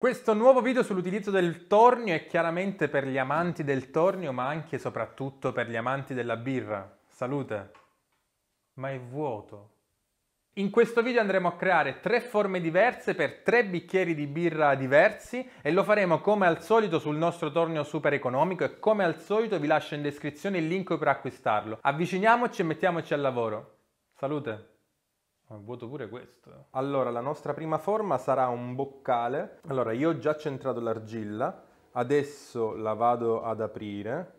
Questo nuovo video sull'utilizzo del tornio è chiaramente per gli amanti del tornio, ma anche e soprattutto per gli amanti della birra. Salute! Ma è vuoto. In questo video andremo a creare tre forme diverse per tre bicchieri di birra diversi e lo faremo come al solito sul nostro tornio super economico e come al solito vi lascio in descrizione il link per acquistarlo. Avviciniamoci e mettiamoci al lavoro. Salute! Vuoto pure questo. Allora, la nostra prima forma sarà un boccale. Allora, io ho già centrato l'argilla, adesso la vado ad aprire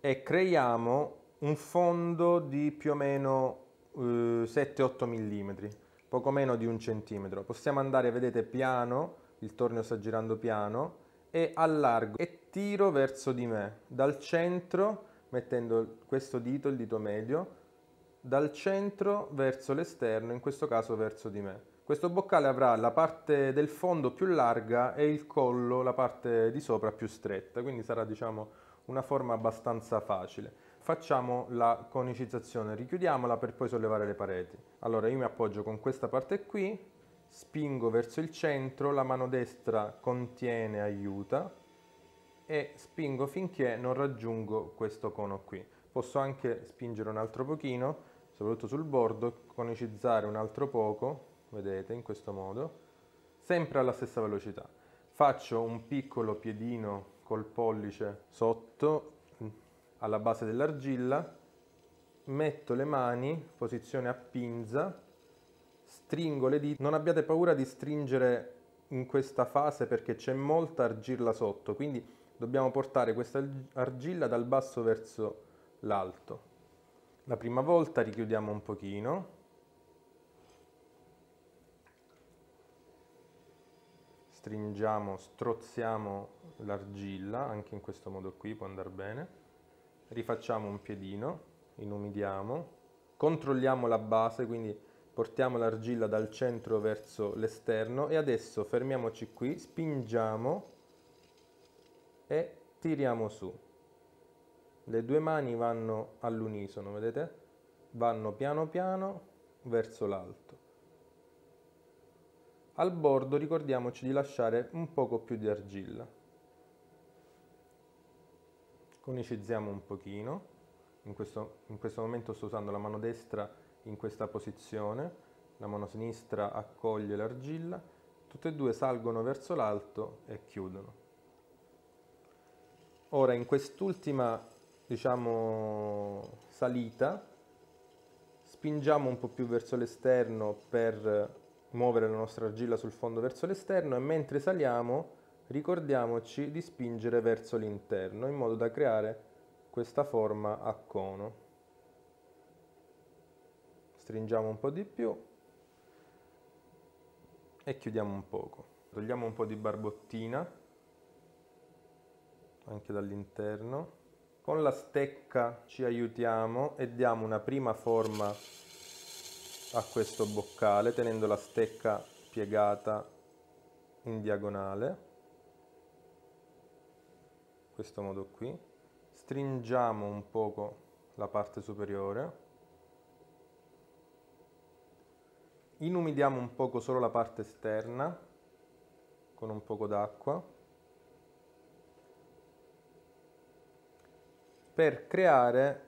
e creiamo un fondo di più o meno eh, 7-8 mm, poco meno di un centimetro. Possiamo andare, vedete, piano, il tornio sta girando piano, e allargo e tiro verso di me, dal centro, mettendo questo dito, il dito medio, dal centro verso l'esterno, in questo caso verso di me. Questo boccale avrà la parte del fondo più larga e il collo, la parte di sopra, più stretta, quindi sarà diciamo una forma abbastanza facile. Facciamo la conicizzazione, richiudiamola per poi sollevare le pareti. Allora io mi appoggio con questa parte qui, spingo verso il centro, la mano destra contiene, aiuta e spingo finché non raggiungo questo cono qui. Posso anche spingere un altro pochino soprattutto sul bordo, conicizzare un altro poco, vedete, in questo modo, sempre alla stessa velocità. Faccio un piccolo piedino col pollice sotto mm, alla base dell'argilla, metto le mani, posizione a pinza, stringo le dita. Non abbiate paura di stringere in questa fase perché c'è molta argilla sotto, quindi dobbiamo portare questa argilla dal basso verso l'alto. La prima volta richiudiamo un pochino. Stringiamo, strozziamo l'argilla, anche in questo modo qui può andare bene. Rifacciamo un piedino, inumidiamo, controlliamo la base, quindi portiamo l'argilla dal centro verso l'esterno e adesso fermiamoci qui, spingiamo e tiriamo su le due mani vanno all'unisono, vedete? Vanno piano piano verso l'alto. Al bordo ricordiamoci di lasciare un poco più di argilla. Conicizziamo un pochino, in questo, in questo momento sto usando la mano destra in questa posizione, la mano sinistra accoglie l'argilla, tutte e due salgono verso l'alto e chiudono. Ora in quest'ultima diciamo salita spingiamo un po' più verso l'esterno per muovere la nostra argilla sul fondo verso l'esterno e mentre saliamo ricordiamoci di spingere verso l'interno in modo da creare questa forma a cono stringiamo un po' di più e chiudiamo un poco togliamo un po' di barbottina anche dall'interno con la stecca ci aiutiamo e diamo una prima forma a questo boccale tenendo la stecca piegata in diagonale. In questo modo qui. Stringiamo un poco la parte superiore. Inumidiamo un poco solo la parte esterna con un poco d'acqua. per creare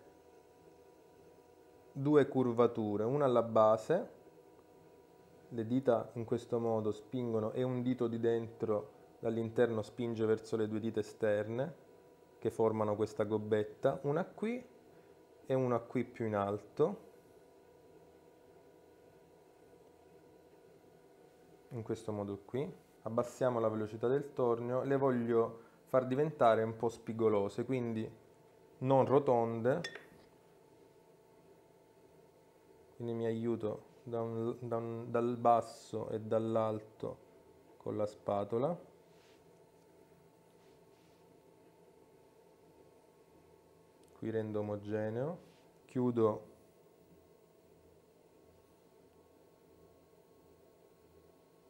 due curvature, una alla base, le dita in questo modo spingono e un dito di dentro dall'interno spinge verso le due dita esterne che formano questa gobbetta, una qui e una qui più in alto. In questo modo qui. Abbassiamo la velocità del tornio, le voglio far diventare un po' spigolose, quindi non rotonde, quindi mi aiuto da un, da un, dal basso e dall'alto con la spatola. Qui rendo omogeneo, chiudo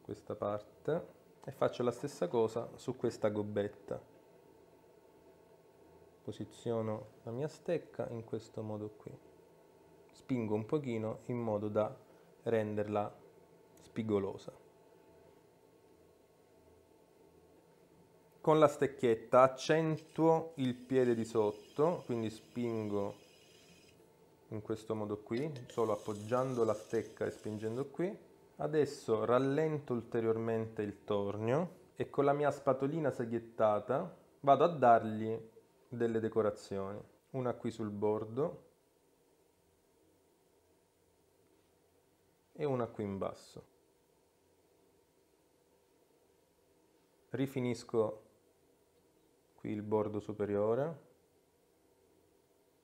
questa parte e faccio la stessa cosa su questa gobbetta posiziono la mia stecca in questo modo qui spingo un pochino in modo da renderla spigolosa con la stecchietta accentuo il piede di sotto quindi spingo in questo modo qui solo appoggiando la stecca e spingendo qui adesso rallento ulteriormente il tornio e con la mia spatolina seghettata vado a dargli delle decorazioni, una qui sul bordo e una qui in basso. Rifinisco qui il bordo superiore.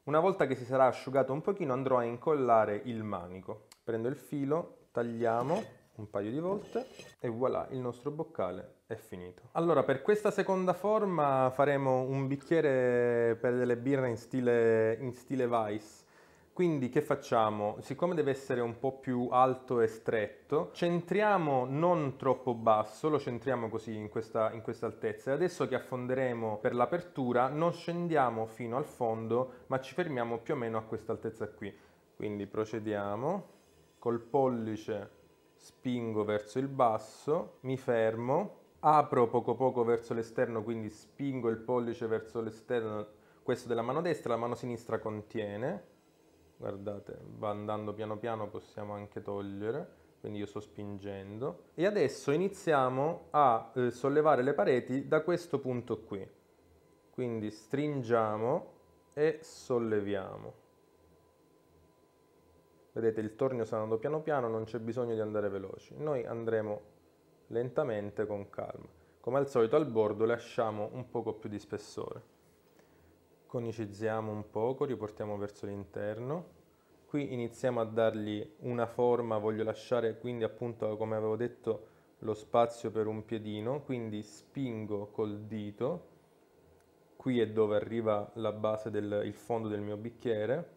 Una volta che si sarà asciugato un pochino andrò a incollare il manico. Prendo il filo, tagliamo un paio di volte e voilà il nostro boccale è finito. Allora, per questa seconda forma faremo un bicchiere per delle birre in stile, in stile Vice. Quindi che facciamo? Siccome deve essere un po' più alto e stretto, centriamo non troppo basso, lo centriamo così in questa, in questa altezza e adesso che affonderemo per l'apertura non scendiamo fino al fondo ma ci fermiamo più o meno a questa altezza qui. Quindi procediamo, col pollice spingo verso il basso, mi fermo, apro poco poco verso l'esterno, quindi spingo il pollice verso l'esterno, questo della mano destra, la mano sinistra contiene, guardate, va andando piano piano, possiamo anche togliere, quindi io sto spingendo. E adesso iniziamo a eh, sollevare le pareti da questo punto qui, quindi stringiamo e solleviamo. Vedete il tornio sta andando piano piano, non c'è bisogno di andare veloci. Noi andremo lentamente con calma. Come al solito al bordo lasciamo un poco più di spessore. Conicizziamo un poco, riportiamo verso l'interno. Qui iniziamo a dargli una forma, voglio lasciare quindi appunto come avevo detto lo spazio per un piedino, quindi spingo col dito, qui è dove arriva la base del il fondo del mio bicchiere,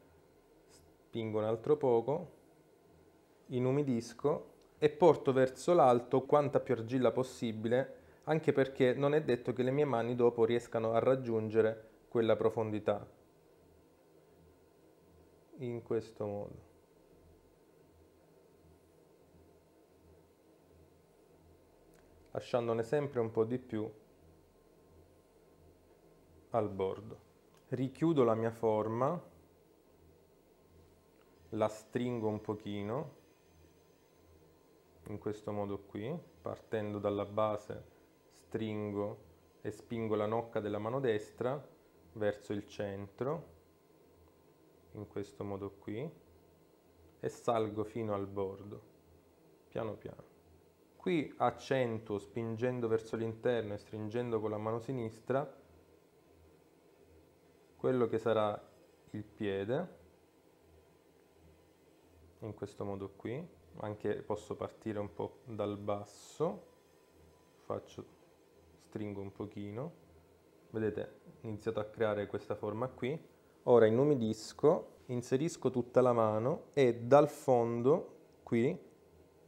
spingo un altro poco, inumidisco e porto verso l'alto quanta più argilla possibile, anche perché non è detto che le mie mani dopo riescano a raggiungere quella profondità. In questo modo. Lasciandone sempre un po' di più al bordo. Richiudo la mia forma, la stringo un pochino in questo modo qui, partendo dalla base stringo e spingo la nocca della mano destra verso il centro, in questo modo qui, e salgo fino al bordo, piano piano. Qui accento spingendo verso l'interno e stringendo con la mano sinistra quello che sarà il piede, in questo modo qui, anche posso partire un po' dal basso faccio stringo un pochino vedete ho iniziato a creare questa forma qui ora inumidisco inserisco tutta la mano e dal fondo qui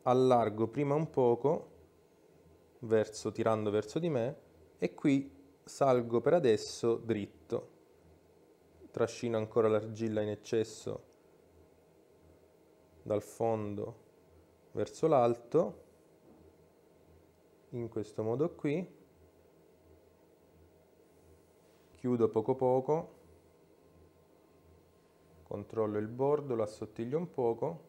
allargo prima un poco verso, tirando verso di me e qui salgo per adesso dritto trascino ancora l'argilla in eccesso dal fondo verso l'alto in questo modo qui chiudo poco poco controllo il bordo lo assottiglio un poco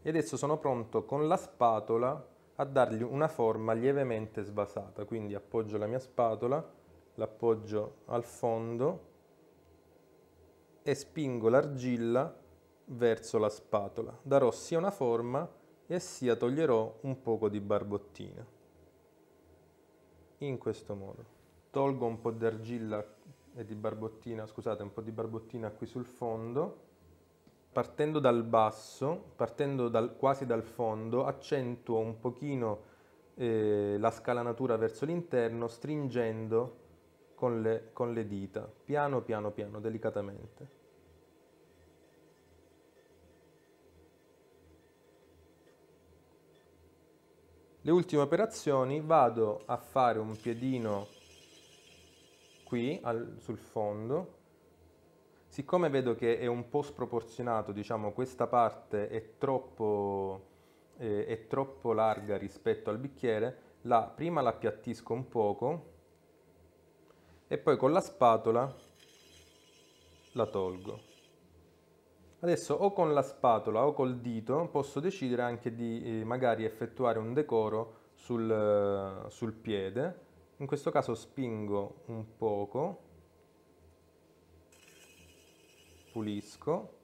e adesso sono pronto con la spatola a dargli una forma lievemente svasata quindi appoggio la mia spatola l'appoggio al fondo e spingo l'argilla verso la spatola darò sia una forma e sia toglierò un poco di barbottina. In questo modo. Tolgo un po' di argilla e di barbottina, scusate, un po' di barbottina qui sul fondo. Partendo dal basso, partendo dal, quasi dal fondo, accentuo un pochino eh, la scalanatura verso l'interno, stringendo con le, con le dita, piano piano piano, delicatamente. le ultime operazioni vado a fare un piedino qui al, sul fondo siccome vedo che è un po' sproporzionato diciamo questa parte è troppo, eh, è troppo larga rispetto al bicchiere la, prima la appiattisco un poco e poi con la spatola la tolgo Adesso o con la spatola o col dito posso decidere anche di eh, magari effettuare un decoro sul, eh, sul piede. In questo caso spingo un poco, pulisco,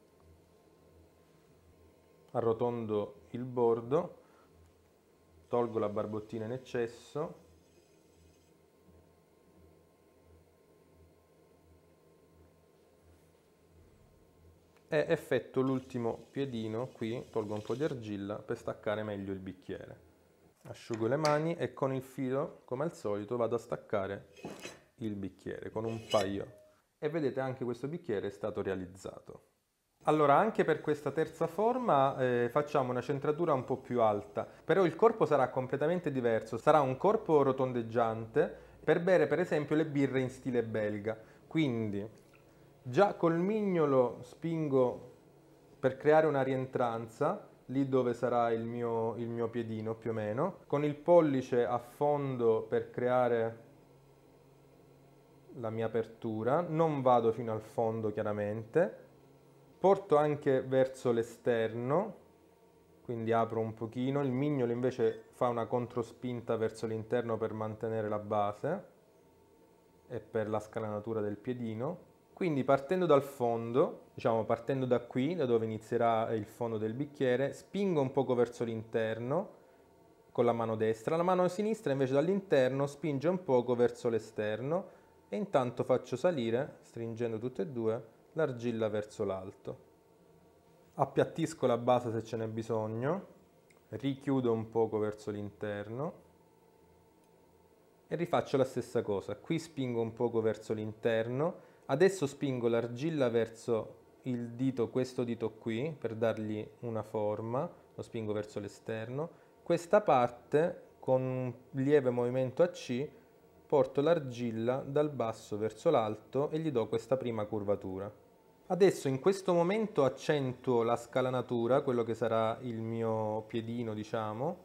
arrotondo il bordo, tolgo la barbottina in eccesso e effetto l'ultimo piedino qui, tolgo un po' di argilla per staccare meglio il bicchiere. Asciugo le mani e con il filo, come al solito, vado a staccare il bicchiere con un paio. E vedete anche questo bicchiere è stato realizzato. Allora, anche per questa terza forma eh, facciamo una centratura un po' più alta, però il corpo sarà completamente diverso, sarà un corpo rotondeggiante per bere per esempio le birre in stile belga. Quindi Già col mignolo spingo per creare una rientranza lì dove sarà il mio, il mio piedino più o meno. Con il pollice affondo per creare la mia apertura, non vado fino al fondo chiaramente. Porto anche verso l'esterno, quindi apro un pochino. Il mignolo invece fa una controspinta verso l'interno per mantenere la base e per la scalanatura del piedino. Quindi partendo dal fondo, diciamo partendo da qui, da dove inizierà il fondo del bicchiere, spingo un poco verso l'interno con la mano destra, la mano sinistra invece dall'interno spinge un poco verso l'esterno e intanto faccio salire, stringendo tutte e due, l'argilla verso l'alto. Appiattisco la base se ce n'è bisogno, richiudo un poco verso l'interno e rifaccio la stessa cosa. Qui spingo un poco verso l'interno Adesso spingo l'argilla verso il dito, questo dito qui, per dargli una forma, lo spingo verso l'esterno. Questa parte, con un lieve movimento a C, porto l'argilla dal basso verso l'alto e gli do questa prima curvatura. Adesso in questo momento accentuo la scalanatura, quello che sarà il mio piedino diciamo,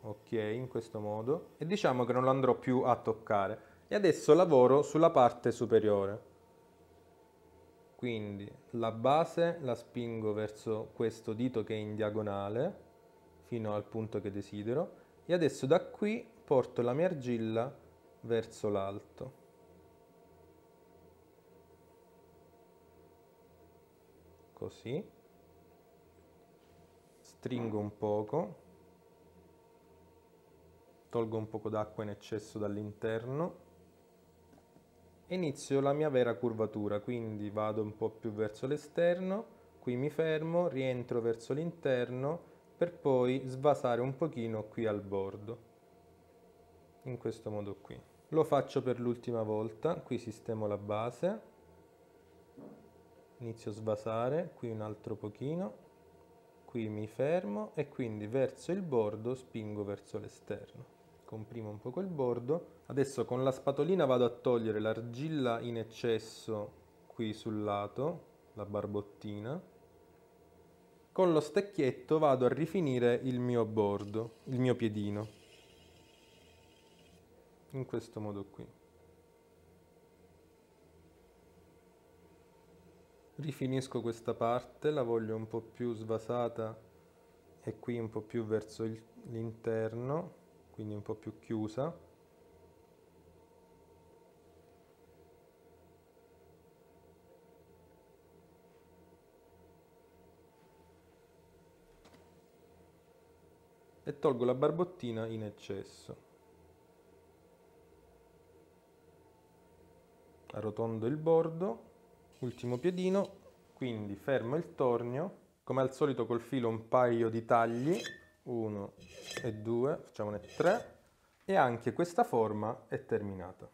ok, in questo modo, e diciamo che non lo andrò più a toccare e adesso lavoro sulla parte superiore quindi la base la spingo verso questo dito che è in diagonale fino al punto che desidero e adesso da qui porto la mia argilla verso l'alto così stringo un poco tolgo un poco d'acqua in eccesso dall'interno inizio la mia vera curvatura, quindi vado un po' più verso l'esterno, qui mi fermo, rientro verso l'interno per poi svasare un pochino qui al bordo, in questo modo qui. Lo faccio per l'ultima volta, qui sistemo la base, inizio a svasare, qui un altro pochino, qui mi fermo e quindi verso il bordo spingo verso l'esterno comprimo un po' quel bordo. Adesso con la spatolina vado a togliere l'argilla in eccesso qui sul lato, la barbottina. Con lo stecchietto vado a rifinire il mio bordo, il mio piedino. In questo modo qui. Rifinisco questa parte, la voglio un po' più svasata e qui un po' più verso l'interno quindi un po' più chiusa. E tolgo la barbottina in eccesso. arrotondo il bordo, ultimo piedino, quindi fermo il tornio, come al solito col filo un paio di tagli 1 e 2, facciamone 3 e anche questa forma è terminata.